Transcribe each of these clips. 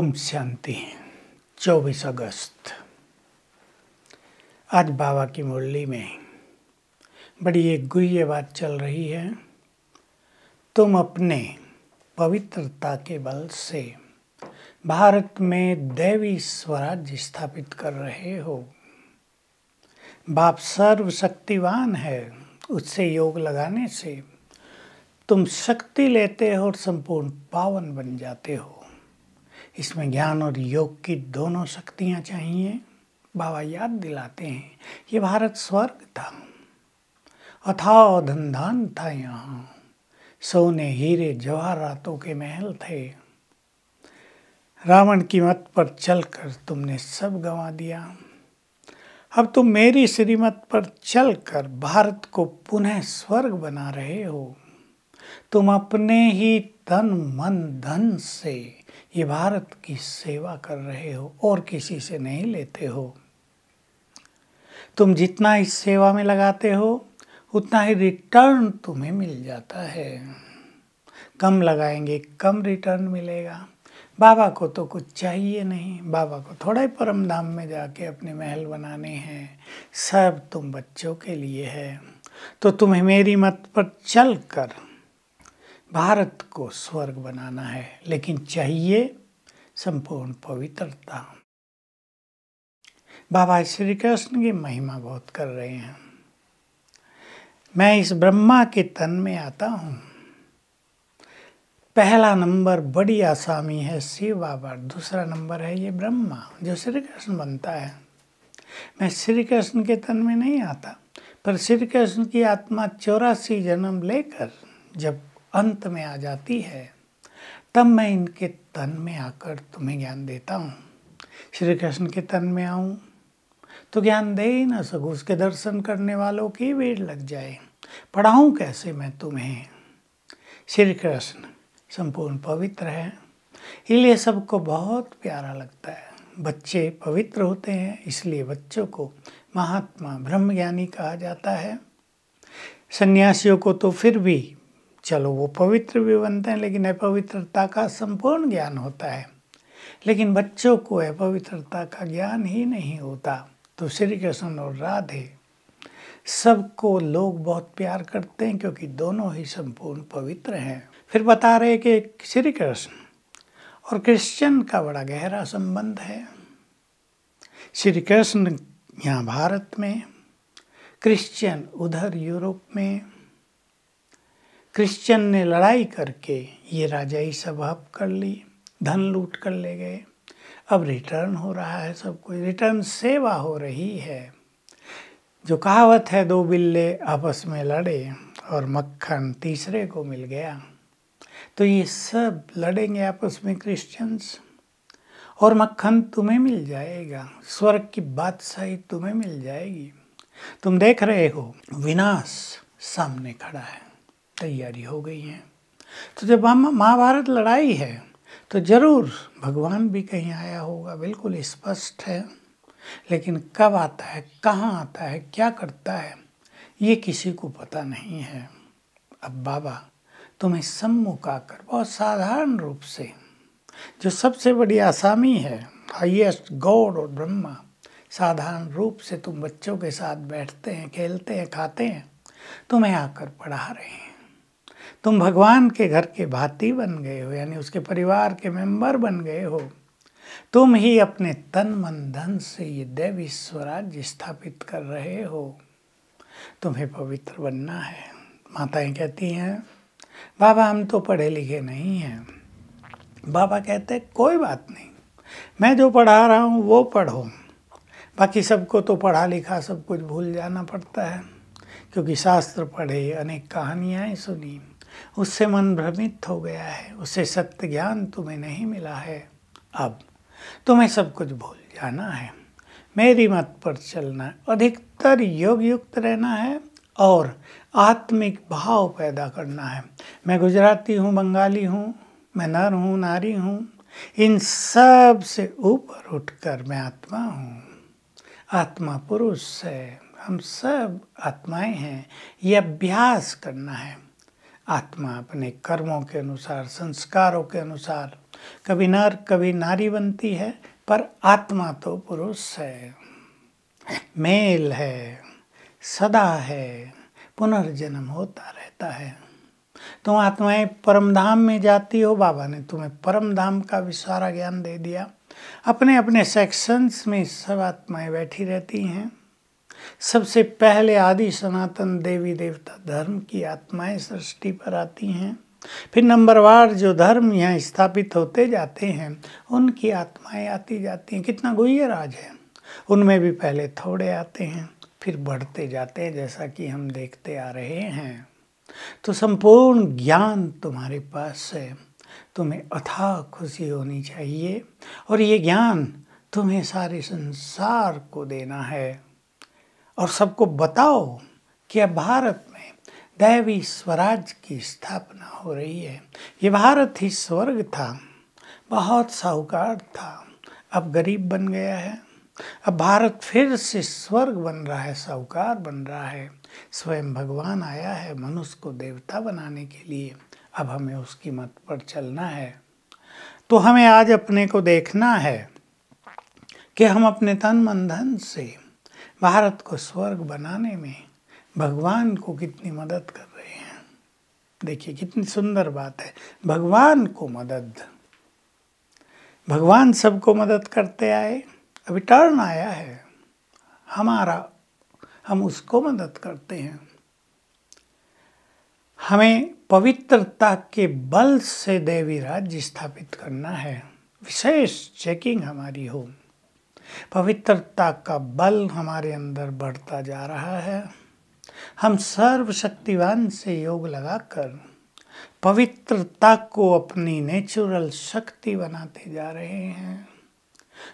ओम शांति चौबीस अगस्त आज बाबा की मुरली में बड़ी एक गुह्य बात चल रही है तुम अपने पवित्रता के बल से भारत में दैवी स्वराज्य स्थापित कर रहे हो बाप सर्वशक्तिवान है उससे योग लगाने से तुम शक्ति लेते हो और संपूर्ण पावन बन जाते हो इसमें ज्ञान और योग की दोनों शक्तियाँ चाहिए बाबा याद दिलाते हैं ये भारत स्वर्ग था अथाव धनधान था यहाँ सोने हीरे जवाहरातों के महल थे रावण की मत पर चलकर तुमने सब गंवा दिया अब तुम मेरी श्रीमत पर चलकर भारत को पुनः स्वर्ग बना रहे हो तुम अपने ही तन मन धन से ये भारत की सेवा कर रहे हो और किसी से नहीं लेते हो तुम जितना इस सेवा में लगाते हो उतना ही रिटर्न तुम्हें मिल जाता है कम लगाएंगे कम रिटर्न मिलेगा बाबा को तो कुछ चाहिए नहीं बाबा को थोड़ा ही परम धाम में जाके अपने महल बनाने हैं सब तुम बच्चों के लिए है तो तुम्हें मेरी मत पर चल कर भारत को स्वर्ग बनाना है लेकिन चाहिए संपूर्ण पवित्रता बाबा श्री कृष्ण की महिमा बहुत कर रहे हैं मैं इस ब्रह्मा के तन में आता हूँ पहला नंबर बड़ी आसामी है शिव बाबा दूसरा नंबर है ये ब्रह्मा जो श्री कृष्ण बनता है मैं श्री कृष्ण के तन में नहीं आता पर श्री कृष्ण की आत्मा चौरासी जन्म लेकर जब अंत में आ जाती है तब मैं इनके तन में आकर तुम्हें ज्ञान देता हूँ श्री कृष्ण के तन में आऊँ तो ज्ञान दे ही ना सकूँ उसके दर्शन करने वालों की भीड़ लग जाए पढ़ाऊँ कैसे मैं तुम्हें श्री कृष्ण संपूर्ण पवित्र है इसलिए सबको बहुत प्यारा लगता है बच्चे पवित्र होते हैं इसलिए बच्चों को महात्मा ब्रह्मज्ञानी कहा जाता है सन्यासियों को तो फिर भी चलो वो पवित्र भी बनते हैं लेकिन अपवित्रता का संपूर्ण ज्ञान होता है लेकिन बच्चों को अपवित्रता का ज्ञान ही नहीं होता तो श्री कृष्ण और राधे सबको लोग बहुत प्यार करते हैं क्योंकि दोनों ही संपूर्ण पवित्र हैं फिर बता रहे कि श्री कृष्ण और क्रिश्चियन का बड़ा गहरा संबंध है श्री कृष्ण यहाँ भारत में क्रिश्चियन उधर यूरोप में क्रिश्चियन ने लड़ाई करके ये राजा ही सब हप कर ली धन लूट कर ले गए अब रिटर्न हो रहा है सब कुछ रिटर्न सेवा हो रही है जो कहावत है दो बिल्ले आपस में लड़े और मक्खन तीसरे को मिल गया तो ये सब लड़ेंगे आपस में क्रिश्चियंस और मक्खन तुम्हें मिल जाएगा स्वर्ग की सही तुम्हें मिल जाएगी तुम देख रहे हो विनाश सामने खड़ा है तैयारी हो गई है तो जब हम महाभारत लड़ाई है तो जरूर भगवान भी कहीं आया होगा बिल्कुल स्पष्ट है लेकिन कब आता है कहाँ आता है क्या करता है ये किसी को पता नहीं है अब बाबा तुम्हें सम्मुख आकर बहुत साधारण रूप से जो सबसे बड़ी आसामी है हाइएस्ट गौड़ और ब्रह्मा साधारण रूप से तुम बच्चों के साथ बैठते हैं खेलते हैं खाते हैं तुम्हें आकर पढ़ा रहे हैं तुम भगवान के घर के भाती बन गए हो यानी उसके परिवार के मेंबर बन गए हो तुम ही अपने तन मन धन से ये दैवी स्वराज्य स्थापित कर रहे हो तुम्हें पवित्र बनना है माताएं कहती हैं बाबा हम तो पढ़े लिखे नहीं हैं बाबा कहते हैं कोई बात नहीं मैं जो पढ़ा रहा हूँ वो पढ़ो बाकी सबको तो पढ़ा लिखा सब कुछ भूल जाना पड़ता है क्योंकि शास्त्र पढ़े अनेक कहानियाँ सुनी उससे मन भ्रमित हो गया है उसे सत्य ज्ञान तुम्हें नहीं मिला है अब तुम्हें सब कुछ भूल जाना है मेरी मत पर चलना अधिकतर योग युक्त रहना है और आत्मिक भाव पैदा करना है मैं गुजराती हूँ बंगाली हूँ मैं नर हूँ नारी हूँ इन सब से ऊपर उठकर मैं आत्मा हूँ आत्मा पुरुष है हम सब आत्माएं हैं ये अभ्यास करना है आत्मा अपने कर्मों के अनुसार संस्कारों के अनुसार कभी नर कभी नारी बनती है पर आत्मा तो पुरुष है मेल है सदा है पुनर्जन्म होता रहता है तुम आत्माएं परमधाम में जाती हो बाबा ने तुम्हें परमधाम का सारा ज्ञान दे दिया अपने अपने सेक्शंस में सब आत्माएं बैठी रहती हैं सबसे पहले आदि सनातन देवी देवता धर्म की आत्माएं सृष्टि पर आती हैं फिर नंबरवार जो धर्म यहाँ स्थापित होते जाते हैं उनकी आत्माएं आती जाती हैं कितना गुह्य राज है उनमें भी पहले थोड़े आते हैं फिर बढ़ते जाते हैं जैसा कि हम देखते आ रहे हैं तो संपूर्ण ज्ञान तुम्हारे पास है तुम्हें अथाह खुशी होनी चाहिए और ये ज्ञान तुम्हें सारे संसार को देना है और सबको बताओ कि अब भारत में दैवी स्वराज की स्थापना हो रही है ये भारत ही स्वर्ग था बहुत साहूकार था अब गरीब बन गया है अब भारत फिर से स्वर्ग बन रहा है साहूकार बन रहा है स्वयं भगवान आया है मनुष्य को देवता बनाने के लिए अब हमें उसकी मत पर चलना है तो हमें आज अपने को देखना है कि हम अपने तन मन धन से भारत को स्वर्ग बनाने में भगवान को कितनी मदद कर रहे हैं देखिए कितनी सुंदर बात है भगवान को मदद भगवान सबको मदद करते आए अभी टर्न आया है हमारा हम उसको मदद करते हैं हमें पवित्रता के बल से देवी राज्य स्थापित करना है विशेष चेकिंग हमारी हो पवित्रता का बल हमारे अंदर बढ़ता जा रहा है हम सर्वशक्तिवान से योग लगाकर पवित्रता को अपनी नेचुरल शक्ति बनाते जा रहे हैं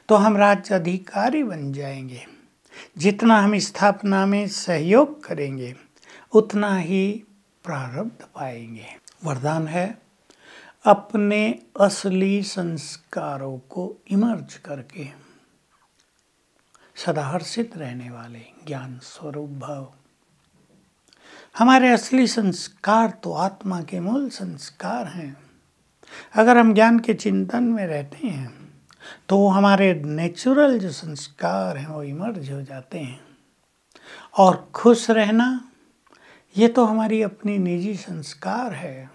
तो हम राज्य अधिकारी बन जाएंगे जितना हम स्थापना में सहयोग करेंगे उतना ही प्रारब्ध पाएंगे वरदान है अपने असली संस्कारों को इमर्ज करके सदाहर्षित रहने वाले ज्ञान स्वरूप भाव हमारे असली संस्कार तो आत्मा के मूल संस्कार हैं अगर हम ज्ञान के चिंतन में रहते हैं तो हमारे नेचुरल जो संस्कार हैं वो इमर्ज हो जाते हैं और खुश रहना ये तो हमारी अपनी निजी संस्कार है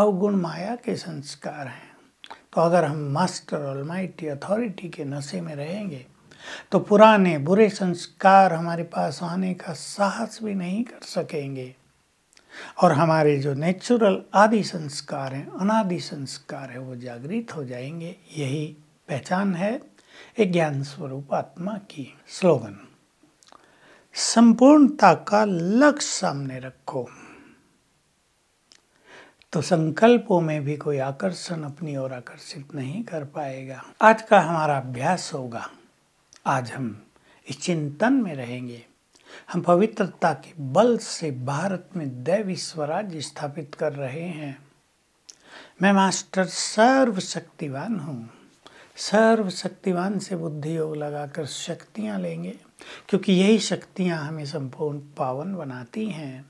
अवगुण माया के संस्कार हैं तो अगर हम मास्टर ऑलमाइटी अथॉरिटी के नशे में रहेंगे तो पुराने बुरे संस्कार हमारे पास आने का साहस भी नहीं कर सकेंगे और हमारे जो नेचुरल आदि संस्कार हैं अनादि संस्कार हैं वो जागृत हो जाएंगे यही पहचान है एक ज्ञान स्वरूप आत्मा की स्लोगन संपूर्णता का लक्ष्य सामने रखो तो संकल्पों में भी कोई आकर्षण अपनी ओर आकर्षित नहीं कर पाएगा आज का हमारा अभ्यास होगा आज हम इस चिंतन में रहेंगे हम पवित्रता के बल से भारत में दैवी स्वराज स्थापित कर रहे हैं मैं मास्टर सर्वशक्तिवान हूँ सर्वशक्तिवान से बुद्धि योग लगाकर शक्तियाँ लेंगे क्योंकि यही शक्तियाँ हमें संपूर्ण पावन बनाती हैं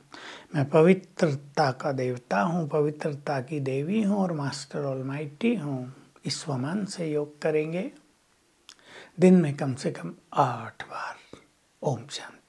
मैं पवित्रता का देवता हूँ पवित्रता की देवी हूँ और मास्टर ऑलमाइटी हूँ इस स्वमान से योग करेंगे दिन में कम से कम आठ बार ओम शांति